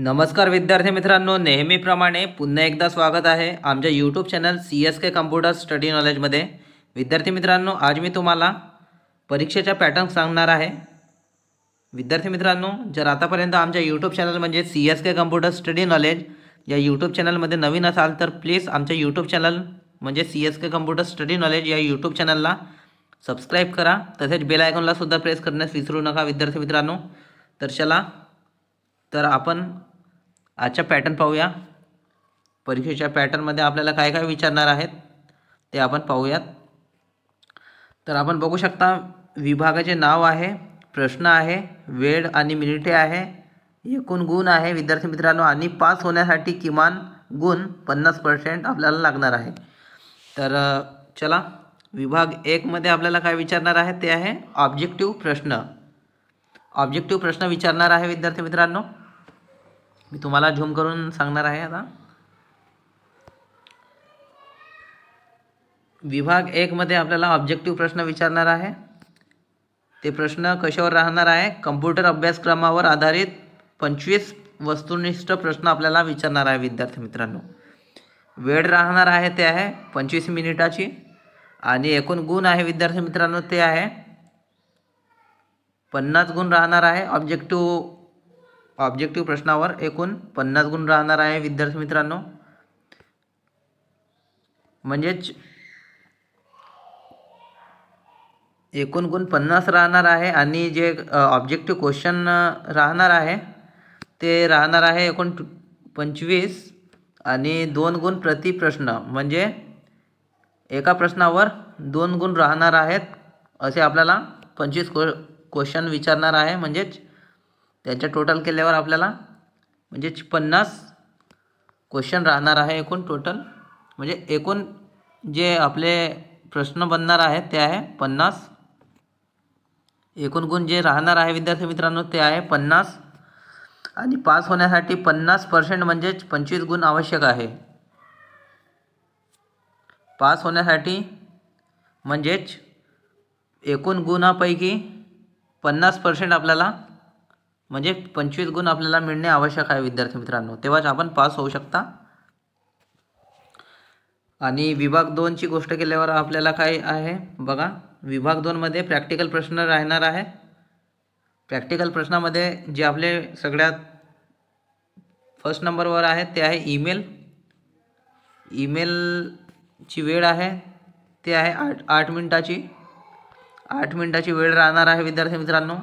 नमस्कार विद्यार्थी मित्रांनो नेहमीप्रमाणे पुन्हा एकदा स्वागत आहे आमच्या YouTube channel C S K computer study नॉलेजमध्ये विद्यार्थी मित्रांनो आज मी तुम्हाला परीक्षेचा पॅटर्न सांगणार आहे विद्यार्थी मित्रांनो जर आतापर्यंत आमच्या यूट्यूब चॅनल म्हणजे C S K computer study knowledge या यूट्यूब चॅनलमध्ये नवीन असाल तर प्लीज आमच्या यूट्यूब चॅनल म्हणजे C S K computer study knowledge या यूट्यूब चॅनलला सबस्क्राईब करा तसेच बेल सुद्धा प्रेस करण्यास विसरू नका विद्यार्थी मित्रांनो तर चला तर आपण आजच्या पॅटर्न पाहूया परीक्षेच्या पॅटर्नमध्ये आपल्याला काय काय विचारणार आहेत ते आपण पाहूयात तर आपण बघू शकता विभागाचे नाव आहे प्रश्न आहे वेळ आणि मिनिटे आहे एकूण गुण आहे विद्यार्थी मित्रांनो आणि पास होण्यासाठी किमान गुण पन्नास पर्सेंट आपल्याला लागणार आहे तर चला विभाग एकमध्ये आपल्याला काय विचारणार आहे ते आहे ऑब्जेक्टिव्ह प्रश्न ऑब्जेक्टिव्ह प्रश्न विचारणार आहे विद्यार्थी मित्रांनो मी तुम्हाला झूम करून सांगणार आहे आता विभाग एकमध्ये आपल्याला ऑब्जेक्टिव्ह प्रश्न विचारणार आहे ते प्रश्न कशावर राहणार आहे कम्प्युटर अभ्यासक्रमावर आधारित पंचवीस वस्तुनिष्ठ प्रश्न आपल्याला विचारणार आहे विद्यार्थी मित्रांनो वेळ राहणार आहे ते आहे पंचवीस मिनिटाची आणि एकूण गुण आहे विद्यार्थी मित्रांनो ते आहे पन्नास गुण राहणार आहे ऑब्जेक्टिव्ह ऑब्जेक्टिव प्रश्नावर एकूण पन्नास गुण राहणार आहे विद्यार्थी मित्रांनो म्हणजेच एकूण गुण पन्नास राहणार आहे आणि जे ऑब्जेक्टिव क्वेश्चन राहणार आहे ते राहणार आहे एकूण पंचवीस आणि दोन गुण प्रति प्रश्न म्हणजे एका प्रश्नावर दोन गुण राहणार आहेत असे आपल्याला पंचवीस क्वेश्चन विचारणार आहे म्हणजेच त्यांच्या टोटल केल्यावर आपल्याला म्हणजेच पन्नास क्वेश्चन राहणार आहे एकूण टोटल म्हणजे एकूण जे आपले प्रश्न बनणार आहेत ते आहे पन्नास एकूण गुण जे राहणार आहे विद्यार्थी मित्रांनो ते आहे पन्नास आणि पास होण्यासाठी पन्नास पर्सेंट म्हणजेच पंचवीस गुण आवश्यक आहे पास होण्यासाठी म्हणजेच एकूण गुणापैकी पन्नास पर्सेंट आपल्याला म्हणजे पंचवीस गुण आपल्याला मिळणे आवश्यक आहे विद्यार्थी मित्रांनो तेव्हाच आपण पास होऊ शकता आणि विभाग दोनची गोष्ट केल्यावर आपल्याला काय आहे बघा विभाग दोनमध्ये प्रॅक्टिकल प्रश्न राहणार आहे प्रॅक्टिकल प्रश्नामध्ये जे आपले सगळ्यात फर्स्ट नंबरवर आहे ते आहे ईमेल ईमेलची वेळ आहे ते आहे आठ आठ मिनटाची आठ मिनटाची वेळ राहणार आहे विद्यार्थी मित्रांनो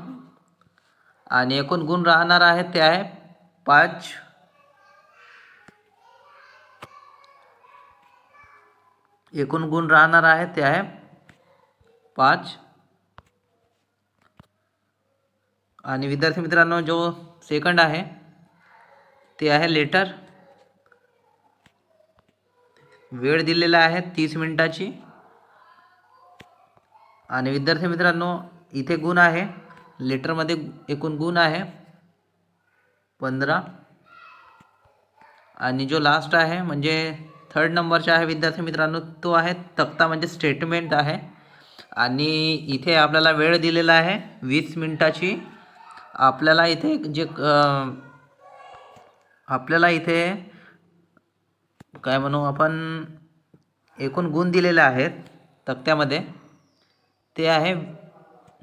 आणि एकूण गुण राहणार आहेत ते आहे पाच एकूण गुण राहणार आहे ते आहे पाच आणि विद्यार्थी मित्रांनो जो सेकंड आहे ते आहे लेटर वेळ दिलेला आहे तीस मिनिटाची आणि विद्यार्थी मित्रांनो इथे गुण आहे लिटरमध्ये एकूण गुण आहे पंधरा आणि जो लास्ट आहे म्हणजे थर्ड नंबरचा आहे विद्यार्थी मित्रांनो तो आहे तक्ता म्हणजे स्टेटमेंट आहे आणि इथे आपल्याला वेळ दिलेला आहे वीस मिनटाची आपल्याला इथे जे आपल्याला इथे काय म्हणू आपण एकूण गुण दिलेले आहेत तक्त्यामध्ये ते आहे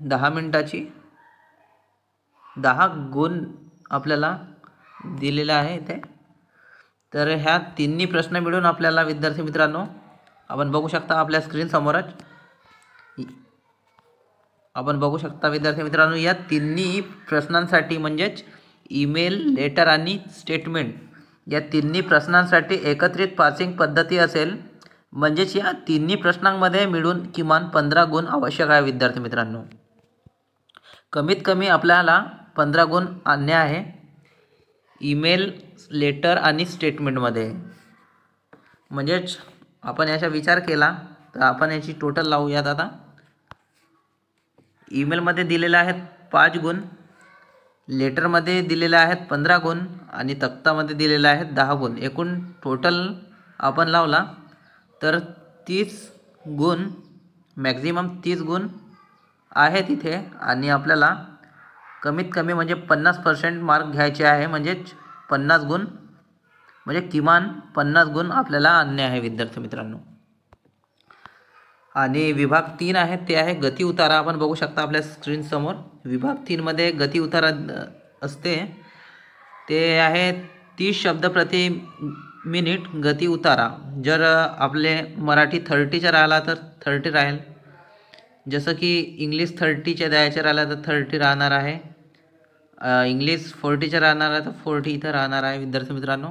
दहा मिनटाची दहा गुण आपल्याला दिलेला आहे इथे तर ह्या तिन्ही प्रश्न मिळून आपल्याला विद्यार्थी मित्रांनो आपण बघू शकता आपल्या स्क्रीनसमोरच आपण बघू शकता विद्यार्थी मित्रांनो या तिन्ही प्रश्नांसाठी म्हणजेच ईमेल लेटर आणि स्टेटमेंट या तिन्ही प्रश्नांसाठी एकत्रित पासिंग पद्धती असेल म्हणजेच या तिन्ही प्रश्नांमध्ये मिळून किमान पंधरा गुण आवश्यक आहे विद्यार्थी मित्रांनो कमीत कमी आपल्याला पंधरा गुण अन्य आहे ईमेल लेटर आणि स्टेटमेंटमध्ये म्हणजेच आपण याचा विचार केला तर आपण याची टोटल लावूयात आता ईमेलमध्ये दिलेले आहेत पाच गुण लेटरमध्ये दिलेले आहेत पंधरा गुण आणि तक्तामध्ये दिलेले आहेत दहा गुण एकूण टोटल आपण लावला तर तीस गुण मॅक्झिमम तीस गुण आहेत तिथे आणि आपल्याला कमीत कमी म्हणजे पन्नास पर्सेंट मार्क घ्यायचे आहे म्हणजेच पन्नास गुण म्हणजे किमान पन्नास गुण आपल्याला आणणे आहे विद्यार्थी मित्रांनो आणि विभाग तीन आहे ते आहे गती उतारा आपण बघू शकता आपल्या स्क्रीनसमोर विभाग तीनमध्ये गती उतारा असते ते आहे तीस शब्द प्रति मिनिट गती उतारा जर आपले मराठी थर्टीच्या राहिला तर थर्टी राहील जसं की इंग्लिश थर्टीच्या द्यायच्या राहिला तर थर्टी राहणार आहे इंग्लिश फोर्टीच्या राहणार आहे तर फोर्टी इथं राहणार आहे विद्यार्थी मित्रांनो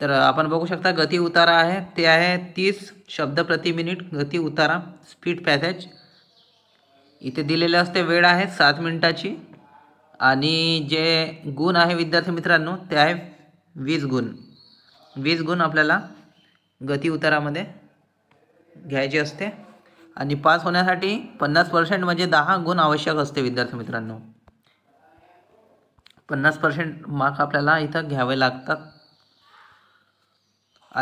तर आपण बघू शकता गती उतारा आहे ते आहे तीस शब्द प्रति मिनिट गती उतारा स्पीड पॅसेज इथे दिलेले असते वेळ आहे सात मिनिटाची आणि जे गुण आहे विद्यार्थी मित्रांनो ते आहे वीस गुण वीस गुण आपल्याला गती उतारामध्ये घ्यायचे असते आणि पास होण्यासाठी पन्नास पर्सेंट म्हणजे दहा गुण आवश्यक असते विद्यार्थी मित्रांनो पन्नास पर्सेंट मार्क आपल्याला इथं घ्यावे लागतात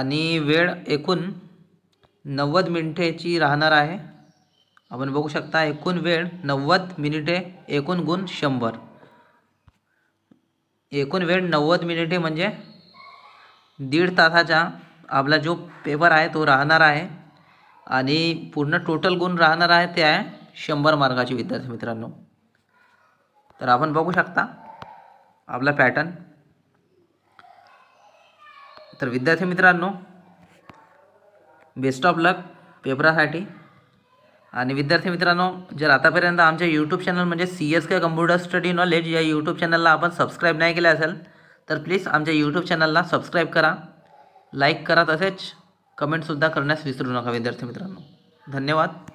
आणि वेळ एकूण नव्वद मिनिटेची राहणार आहे आपण बघू शकता एकूण वेळ नव्वद मिनिटे एकूण गुण शंभर एकूण वेळ नव्वद मिनिटे म्हणजे दीड तासाचा आपला जो पेपर आहे तो राहणार आहे आणि पूर्ण टोटल गुण राहणार आहे ते आहे शंभर मार्काचे विद्यार्थी मित्रांनो तर आपण बघू शकता आपला पॅटर्न तर विद्यार्थी मित्रांनो बेस्ट ऑफ लक पेपरासाठी आणि विद्यार्थी मित्रांनो जर आतापर्यंत आमच्या यूट्यूब चॅनल म्हणजे C S K computer study knowledge या यूट्यूब चॅनलला आपण सबस्क्राईब नाही केलं असेल तर प्लीज आमच्या यूट्यूब चॅनलला सबस्क्राईब करा लाईक करा तसेच कमेंटसुद्धा करण्यास विसरू नका विद्यार्थी मित्रांनो धन्यवाद